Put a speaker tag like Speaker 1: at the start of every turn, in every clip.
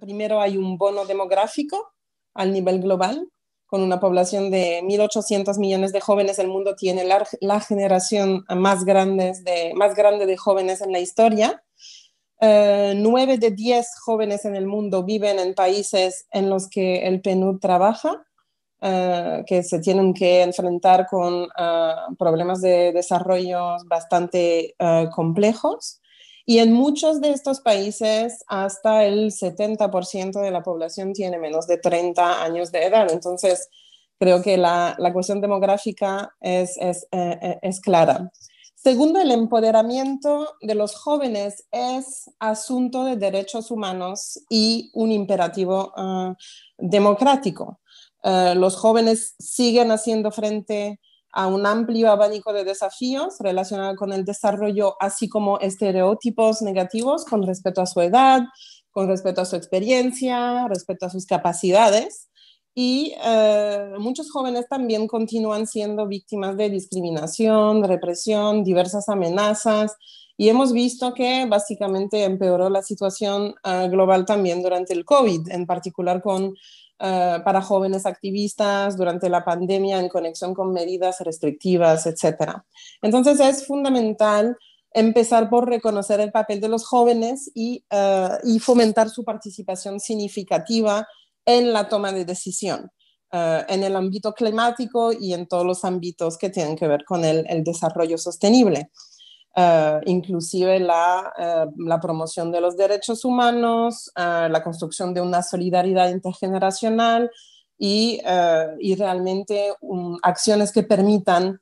Speaker 1: Primero hay un bono demográfico al nivel global, con una población de 1.800 millones de jóvenes. El mundo tiene la, generación más, grandes más grande de jóvenes en la historia. Eh, nueve de 10 jóvenes en el mundo viven en países en los que el PNUD trabaja. Eh, que se tienen que enfrentar con eh, problemas de desarrollo bastante complejos. Y en muchos de estos países hasta el 70% de la población tiene menos de 30 años de edad. Entonces, creo que la, cuestión demográfica eh, eh, es, clara. Segundo, el empoderamiento de los jóvenes es asunto de derechos humanos y un imperativo eh, democrático. los jóvenes siguen haciendo frente a a un amplio abanico de desafíos relacionados con el desarrollo, así como estereotipos negativos con respecto a su edad, con respecto a su experiencia, respecto a sus capacidades. Y eh, muchos jóvenes también continúan siendo víctimas de discriminación, represión, diversas amenazas, y hemos visto que básicamente empeoró la situación ah, global también durante el COVID, en particular ah, para jóvenes activistas durante la pandemia en conexión con medidas restrictivas, etc. Entonces es fundamental empezar por reconocer el papel de los jóvenes y, ah, fomentar su participación significativa en la toma de decisión. en el ámbito climático y en todos los ámbitos que tienen que ver con el desarrollo sostenible. Eh, inclusive eh, la, promoción de los derechos humanos, eh, la construcción de una solidaridad intergeneracional y, realmente um, acciones que permitan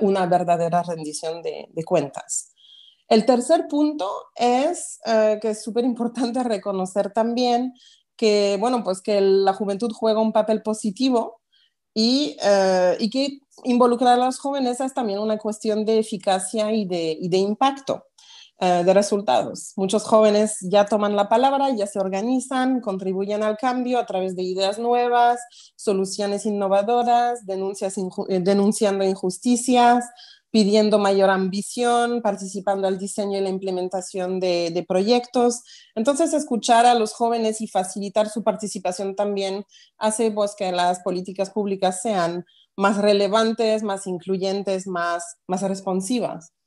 Speaker 1: una verdadera rendición de, cuentas. El tercer punto es que es súper importante reconocer también que, bueno, pues que la juventud juega un papel positivo eh, y, que involucrar a los jóvenes es también una cuestión de eficacia y de, impacto eh, de resultados. Muchos jóvenes ya toman la palabra, ya se organizan, contribuyen al cambio a través de ideas nuevas, soluciones innovadoras, denunciando injusticias, pidiendo mayor ambición, participando al diseño y la implementación de, proyectos. Entonces, escuchar a los jóvenes y facilitar su participación también hace pues, que las políticas públicas sean más relevantes, más incluyentes, más, más responsivas.